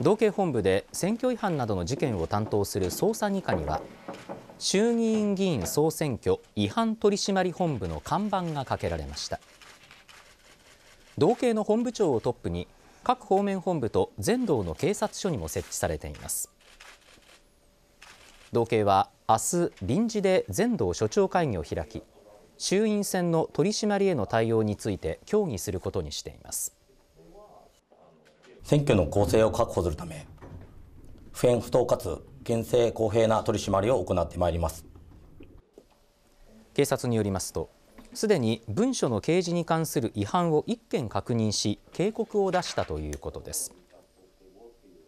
道警本部で選挙違反などの事件を担当する捜査2課には衆議院議員総選挙違反取締本部の看板がかけられました道警の本部長をトップに各方面本部と全道の警察署にも設置されています道警は明日臨時で全道署長会議を開き衆院選の取締りへの対応について協議することにしています選挙の公正を確保するため、不偏不当かつ厳正公平な取り締まりを行ってまいります。警察によりますと、すでに文書の掲示に関する違反を1件確認し、警告を出したということです。